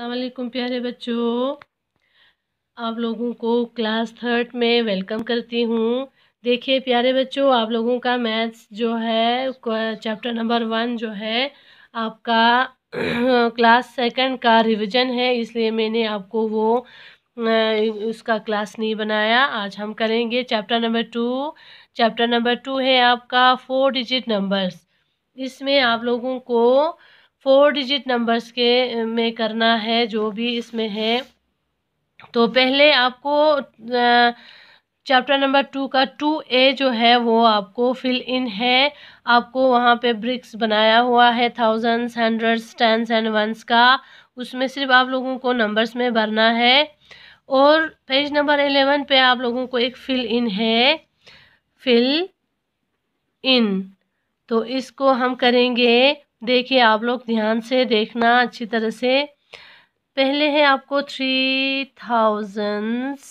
असलम प्यारे बच्चों आप लोगों को क्लास थर्ड में वेलकम करती हूँ देखिए प्यारे बच्चों आप लोगों का मैथ्स जो है चैप्टर नंबर वन जो है आपका क्लास सेकंड का रिवीजन है इसलिए मैंने आपको वो उसका क्लास नहीं बनाया आज हम करेंगे chapter number two chapter number two है आपका फोर डिजिट नंबर्स इसमें आप लोगों को फोर डिजिट नंबर्स के में करना है जो भी इसमें है तो पहले आपको चैप्टर नंबर टू का टू ए जो है वो आपको फिल इन है आपको वहाँ पे ब्रिक्स बनाया हुआ है thousands hundreds tens and ones का उसमें सिर्फ आप लोगों को नंबर्स में भरना है और पेज नंबर एलेवन पे आप लोगों को एक फिल इन है फिल इन तो इसको हम करेंगे देखिए आप लोग ध्यान से देखना अच्छी तरह से पहले है आपको three thousands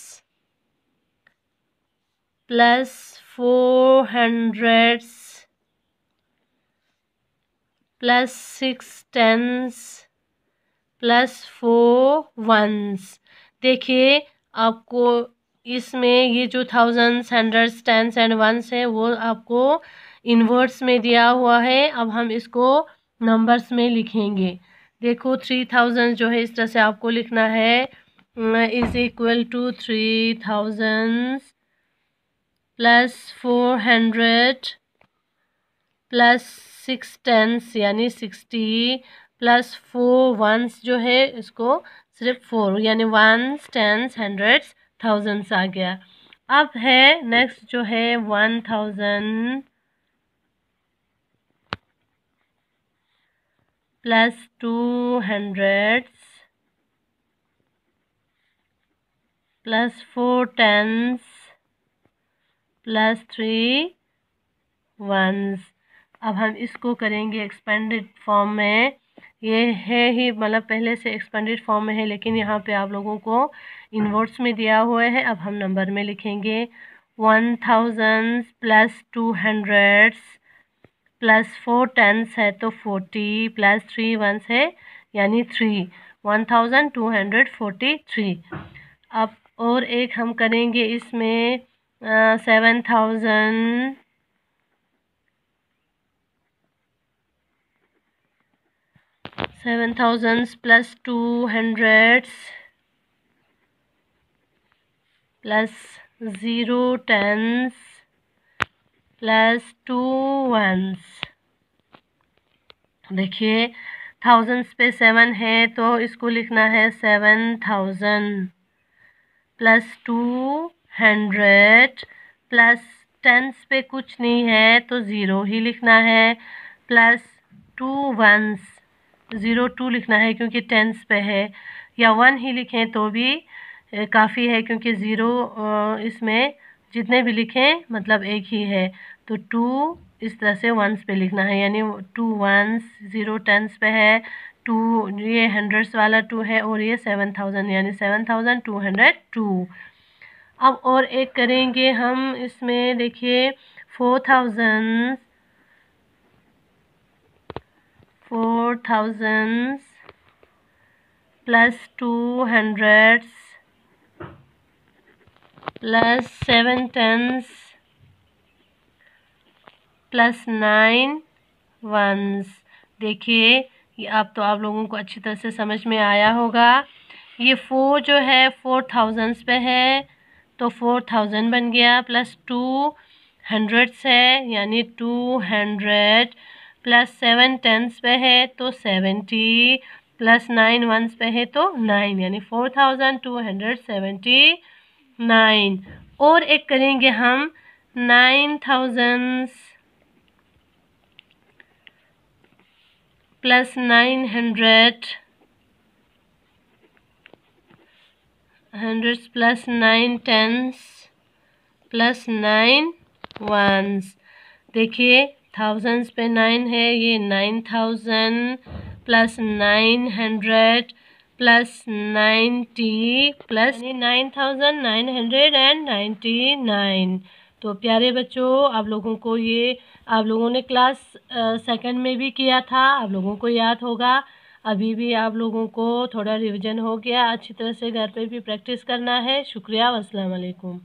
plus four hundreds plus six tens plus four ones देखिए आपको इसमें ये जो thousands hundreds tens and ones है वो आपको इन्वर्ट्स में दिया हुआ है अब हम इसको नंबर्स में लिखेंगे देखो थ्री थाउजेंड जो है इस तरह से आपको लिखना है is equal to three thousand plus four hundred plus six tens यानी सिक्सटी प्लस फोर वंस जो है इसको सिर्फ फोर यानी वंस टेंस हंड्रेड्स थाउजेंड्स आ गया अब है नेक्स्ट जो है one thousand plus two hundreds plus four tens plus three ones अब हम इसको करेंगे एक्सपेंडेड फॉर्म में ये है ही मतलब पहले से एक्सपेंडेड फॉर्म में है लेकिन यहाँ पे आप लोगों को इनवर्ट्स में दिया हुआ है अब हम नंबर में लिखेंगे one thousand plus two hundreds plus four tens है तो फोर्टी प्लस थ्री वंस है यानी three one thousand two hundred forty three अब और एक हम करेंगे इसमें seven thousand seven thousands plus two hundreds plus zero tens plus two ones देखिए थाउजेंड्स पे सेवन है तो इसको लिखना है seven thousand plus two hundred plus tens पे कुछ नहीं है तो ज़ीरो ही लिखना है plus two ones zero two लिखना है क्योंकि टेंस पे है या वन ही लिखें तो भी काफ़ी है क्योंकि ज़ीरो इसमें जितने भी लिखें मतलब एक ही है तो टू इस तरह से वंस पे लिखना है यानी टू वंस ज़ीरो टेंस पे है टू ये हंड्रेड्स वाला टू है और ये सेवन थाउजेंड यानी seven thousand two hundred two अब और एक करेंगे हम इसमें देखिए four thousand four thousand plus two hundreds plus seven tens plus nine ones देखिए ये अब तो आप लोगों को अच्छी तरह से समझ में आया होगा ये फोर जो है फोर थाउजेंड्स पे है तो फोर थाउजेंड बन गया प्लस टू हंड्रेड्स है यानी two hundred plus seven tens पे है तो सेवेंटी प्लस नाइन वंस पे है तो नाइन यानी four thousand two hundred seventy nine और एक करेंगे हम nine thousands plus nine hundred hundreds plus nine tens plus nine ones देखिए थाउजेंड्स पे नाइन है ये nine thousand plus nine hundred plus ninety plus nine thousand nine hundred and ninety nine तो प्यारे बच्चों आप लोगों को ये आप लोगों ने क्लास सेकंड में भी किया था आप लोगों को याद होगा अभी भी आप लोगों को थोड़ा रिवीजन हो गया अच्छी तरह से घर पे भी प्रैक्टिस करना है शुक्रिया अस्सलाम वालेकुम